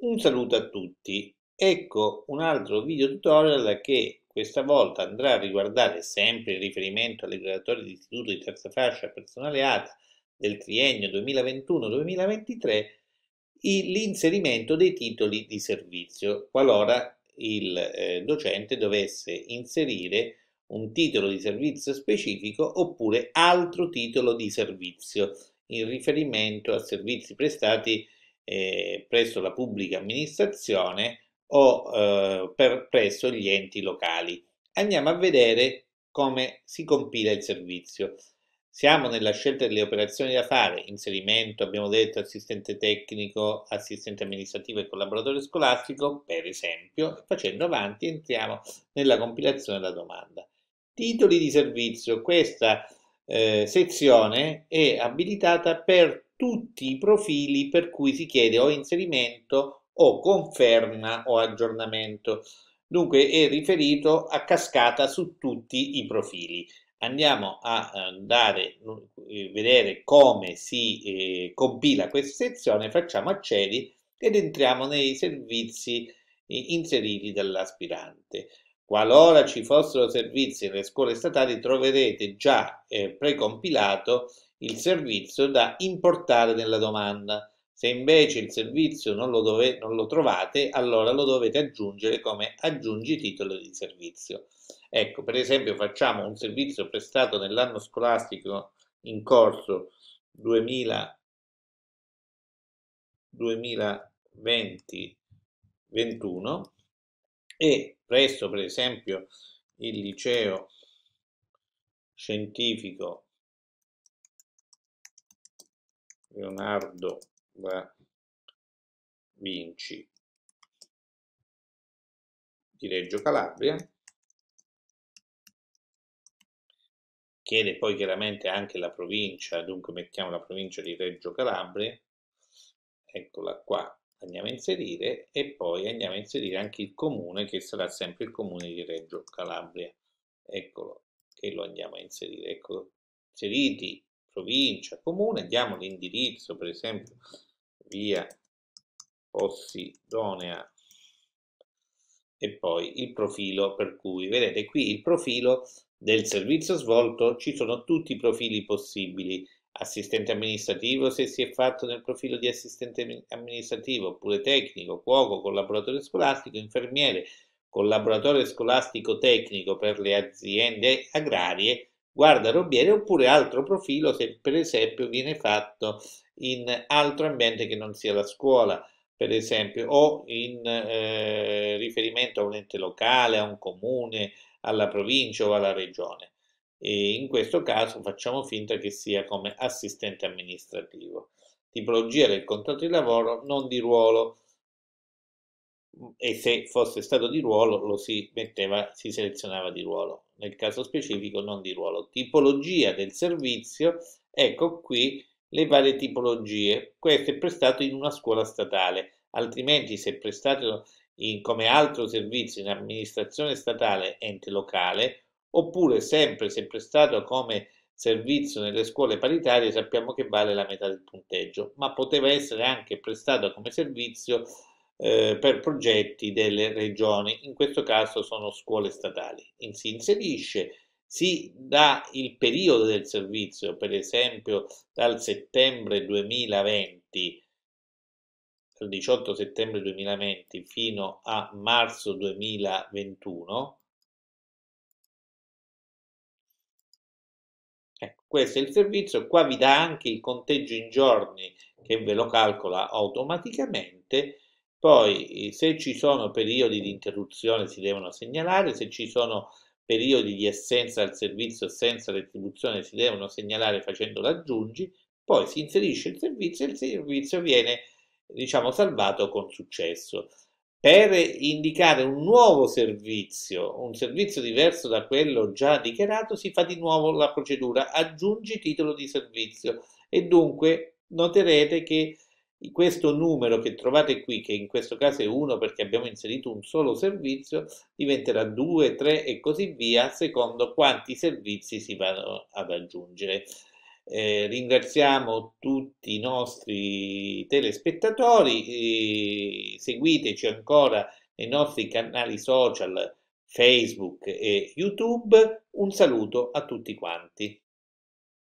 Un saluto a tutti, ecco un altro video tutorial che questa volta andrà a riguardare sempre il riferimento alle graduatorie di istituto di terza fascia personale ATA del triennio 2021-2023 l'inserimento dei titoli di servizio qualora il eh, docente dovesse inserire un titolo di servizio specifico oppure altro titolo di servizio in riferimento a servizi prestati eh, presso la pubblica amministrazione o eh, per, presso gli enti locali. Andiamo a vedere come si compila il servizio. Siamo nella scelta delle operazioni da fare, inserimento, abbiamo detto, assistente tecnico, assistente amministrativo e collaboratore scolastico, per esempio, facendo avanti entriamo nella compilazione della domanda. Titoli di servizio, questa eh, sezione è abilitata per tutti i profili per cui si chiede o inserimento o conferma o aggiornamento. Dunque è riferito a cascata su tutti i profili. Andiamo a andare eh, a eh, vedere come si eh, compila questa sezione, facciamo accedi ed entriamo nei servizi eh, inseriti dall'aspirante. Qualora ci fossero servizi nelle scuole statali troverete già eh, precompilato il servizio da importare nella domanda. Se invece il servizio non lo, dove, non lo trovate, allora lo dovete aggiungere come aggiungi titolo di servizio. Ecco, per esempio facciamo un servizio prestato nell'anno scolastico in corso 2000, 2020 21 e presso per esempio il liceo scientifico Leonardo da Vinci di Reggio Calabria chiede poi chiaramente anche la provincia dunque mettiamo la provincia di Reggio Calabria eccola qua andiamo a inserire e poi andiamo a inserire anche il comune che sarà sempre il comune di Reggio Calabria eccolo che lo andiamo a inserire ecco inseriti provincia, comune, diamo l'indirizzo, per esempio via Possidonea e poi il profilo per cui vedete qui il profilo del servizio svolto ci sono tutti i profili possibili assistente amministrativo se si è fatto nel profilo di assistente amministrativo oppure tecnico, cuoco, collaboratore scolastico, infermiere, collaboratore scolastico tecnico per le aziende agrarie guarda Robiere, oppure altro profilo se per esempio viene fatto in altro ambiente che non sia la scuola, per esempio, o in eh, riferimento a un ente locale, a un comune, alla provincia o alla regione. E in questo caso facciamo finta che sia come assistente amministrativo. Tipologia del contratto di lavoro, non di ruolo e se fosse stato di ruolo lo si metteva, si selezionava di ruolo, nel caso specifico non di ruolo. Tipologia del servizio, ecco qui le varie tipologie. Questo è prestato in una scuola statale, altrimenti se è prestato in, come altro servizio in amministrazione statale ente locale, oppure sempre se prestato come servizio nelle scuole paritarie sappiamo che vale la metà del punteggio, ma poteva essere anche prestato come servizio eh, per progetti delle regioni, in questo caso sono scuole statali. In, si inserisce, si dà il periodo del servizio, per esempio dal settembre 2020 dal 18 settembre 2020 fino a marzo 2021. Ecco, questo è il servizio, qua vi dà anche il conteggio in giorni che ve lo calcola automaticamente poi, eh, se ci sono periodi di interruzione, si devono segnalare, se ci sono periodi di assenza al servizio senza retribuzione, si devono segnalare facendo l'aggiungi, poi si inserisce il servizio e il servizio viene, diciamo, salvato con successo. Per indicare un nuovo servizio, un servizio diverso da quello già dichiarato, si fa di nuovo la procedura aggiungi titolo di servizio e dunque noterete che questo numero che trovate qui, che in questo caso è 1 perché abbiamo inserito un solo servizio, diventerà 2, 3 e così via, secondo quanti servizi si vanno ad aggiungere. Eh, ringraziamo tutti i nostri telespettatori, eh, seguiteci ancora nei nostri canali social Facebook e YouTube. Un saluto a tutti quanti.